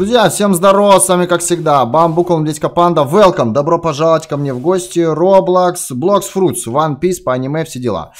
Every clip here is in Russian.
Друзья, всем здорово, с вами как всегда Бамбукл, Дядька Панда, welcome, добро пожаловать ко мне в гости, Roblox, Blocks Fruits, One Piece, по аниме, все дела.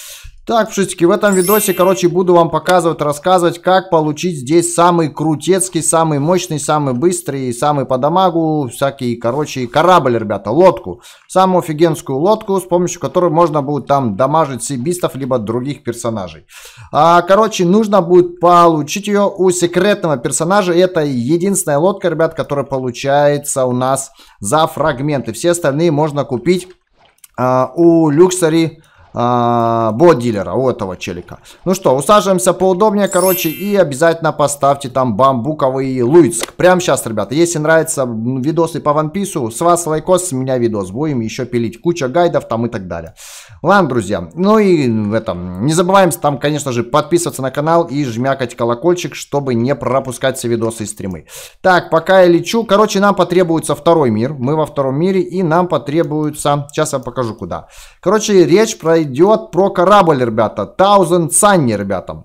Так, пшистики, в этом видосе, короче, буду вам показывать, рассказывать, как получить здесь самый крутецкий, самый мощный, самый быстрый, самый по дамагу, всякий, короче, корабль, ребята, лодку. Самую офигенскую лодку, с помощью которой можно будет там дамажить сибистов, либо других персонажей. А, короче, нужно будет получить ее у секретного персонажа. Это единственная лодка, ребят, которая получается у нас за фрагменты. Все остальные можно купить а, у люксари а, у этого челика. Ну что, усаживаемся поудобнее, короче, и обязательно поставьте там бамбуковый Луицк. Прямо сейчас, ребята, если нравятся видосы по One Piece, с вас лайкос, с меня видос. Будем еще пилить куча гайдов там и так далее. Ладно, друзья, ну и в этом, не забываем там, конечно же, подписываться на канал и жмякать колокольчик, чтобы не пропускать все видосы и стримы. Так, пока я лечу, короче, нам потребуется второй мир, мы во втором мире, и нам потребуется, сейчас я покажу куда. Короче, речь про идет про корабль, ребята. Thousand Sunny, ребята.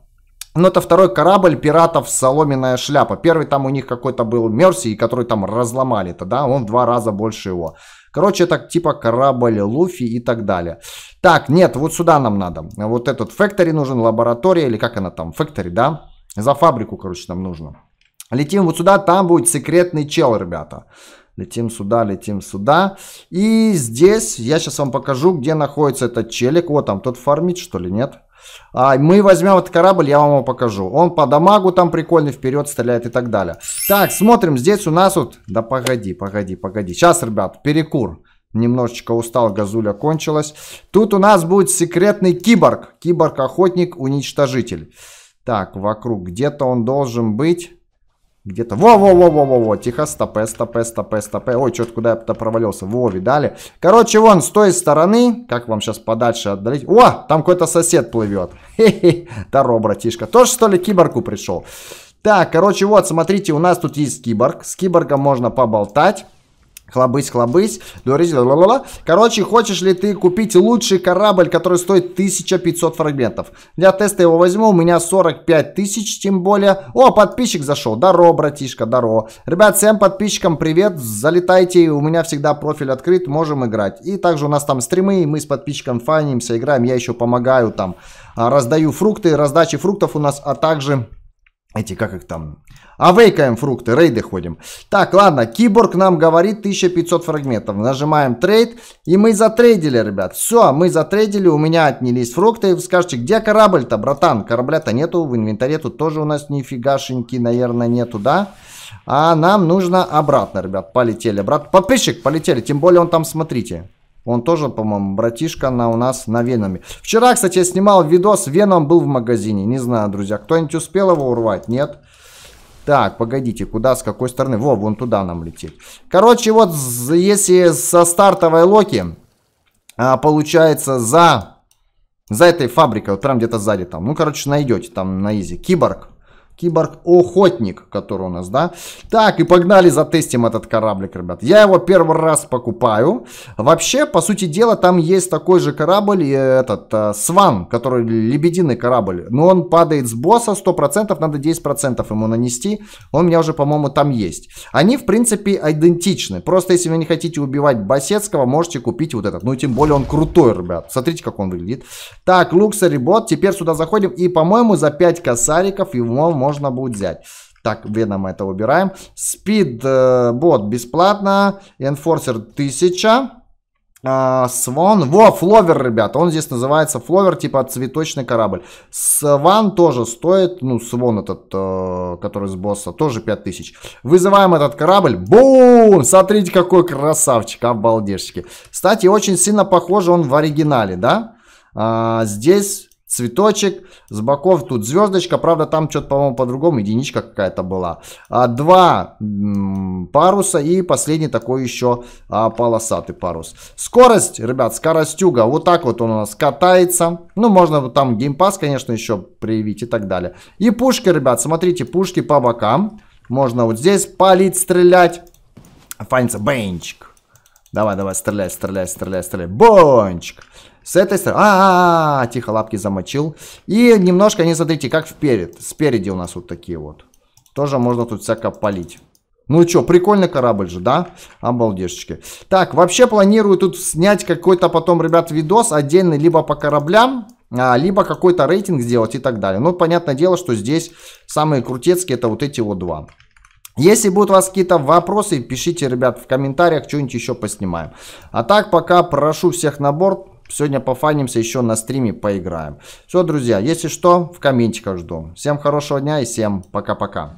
Но ну, это второй корабль пиратов «Соломенная шляпа». Первый там у них какой-то был Мерси, который там разломали тогда да? Он в два раза больше его. Короче, это типа корабль Луфи и так далее. Так, нет, вот сюда нам надо. Вот этот фэктори нужен, лаборатория или как она там, фэктори, да? За фабрику, короче, нам нужно. Летим вот сюда, там будет секретный чел, ребята. Летим сюда, летим сюда. И здесь я сейчас вам покажу, где находится этот челик. Вот там тот фармит, что ли, нет? А, мы возьмем этот корабль, я вам его покажу. Он по дамагу там прикольный, вперед стреляет и так далее. Так, смотрим, здесь у нас вот... Да погоди, погоди, погоди. Сейчас, ребят, перекур. Немножечко устал, газуля кончилась. Тут у нас будет секретный киборг. Киборг-охотник-уничтожитель. Так, вокруг где-то он должен быть. Где-то... Во-во-во-во-во-во. Тихо, стопе, стопе, стопе, стопе. Ой, что-то куда я-то провалился. Во, видали? Короче, вон, с той стороны. Как вам сейчас подальше отдалить? О, там какой-то сосед плывет. Хе-хе. Здорово, братишка. Тоже, что ли, киборку пришел? Так, короче, вот, смотрите, у нас тут есть киборг. С киборгом можно поболтать. Хлобысь, хлобысь, дуаризил, ла Короче, хочешь ли ты купить лучший корабль, который стоит 1500 фрагментов? Для теста его возьму, у меня 45 тысяч, тем более. О, подписчик зашел. Даро, братишка, даро. Ребят, всем подписчикам привет, залетайте, у меня всегда профиль открыт, можем играть. И также у нас там стримы, мы с подписчиком фанимся, играем, я еще помогаю там. А, раздаю фрукты, раздачи фруктов у нас, а также эти, как их там, авейкаем фрукты, рейды ходим. Так, ладно, киборг нам говорит 1500 фрагментов. Нажимаем трейд, и мы затрейдили, ребят. Все, мы затрейдили, у меня отнялись фрукты. Вы скажете, где корабль-то, братан? Корабля-то нету, в инвентаре тут тоже у нас нифигашеньки, наверное, нету, да? А нам нужно обратно, ребят, полетели. Брат, подписчик, полетели, тем более он там, смотрите. Он тоже, по-моему, братишка на у нас на Веноме. Вчера, кстати, я снимал видос, Веном был в магазине. Не знаю, друзья, кто-нибудь успел его урвать? Нет? Так, погодите, куда, с какой стороны? Во, вон туда нам летит. Короче, вот если со стартовой Локи, а, получается, за, за этой фабрикой, вот прям где-то сзади там, ну, короче, найдете там на изи, киборг, Киборг-охотник, который у нас, да? Так, и погнали затестим этот кораблик, ребят. Я его первый раз покупаю. Вообще, по сути дела, там есть такой же корабль, этот, э, Сван, который лебединый корабль. Но он падает с босса 100%, надо 10% ему нанести. Он у меня уже, по-моему, там есть. Они, в принципе, идентичны. Просто, если вы не хотите убивать Басецкого, можете купить вот этот. Ну, тем более, он крутой, ребят. Смотрите, как он выглядит. Так, Луксари бот. Теперь сюда заходим. И, по-моему, за 5 косариков его можно можно будет взять. Так, Веном это убираем. Спидбот э, бесплатно. Enforcer 1000. Сван, во, фловер, ребята, он здесь называется фловер, типа цветочный корабль. Сван тоже стоит, ну, свон этот, э, который с босса, тоже 5000. Вызываем этот корабль, бум, смотрите, какой красавчик, обалдешки. Кстати, очень сильно похож он в оригинале, да? А, здесь цветочек, с боков тут звездочка, правда там что-то, по-моему, по-другому, единичка какая-то была. А, два паруса и последний такой еще а, полосатый парус. Скорость, ребят, скоростюга, вот так вот он у нас катается. Ну, можно там геймпас, конечно, еще проявить и так далее. И пушки, ребят, смотрите, пушки по бокам. Можно вот здесь палить, стрелять. Фанится бенчик. Давай, давай, стреляй, стреляй, стреляй, стреляй. Бончик. С этой стороны... А, -а, -а, -а тихо лапки замочил. И немножко, не смотрите, как вперед. Спереди у нас вот такие вот. Тоже можно тут всяко полить. Ну что, прикольный корабль же, да? Обалдешечки. Так, вообще планирую тут снять какой-то потом, ребят, видос отдельный, либо по кораблям, а, либо какой-то рейтинг сделать и так далее. Но ну, понятное дело, что здесь самые крутецкие это вот эти вот два. Если будут у вас какие-то вопросы, пишите, ребят, в комментариях, что-нибудь еще поснимаем. А так, пока прошу всех на борт. Сегодня пофанимся, еще на стриме поиграем. Все, друзья, если что, в комментиках жду. Всем хорошего дня и всем пока-пока.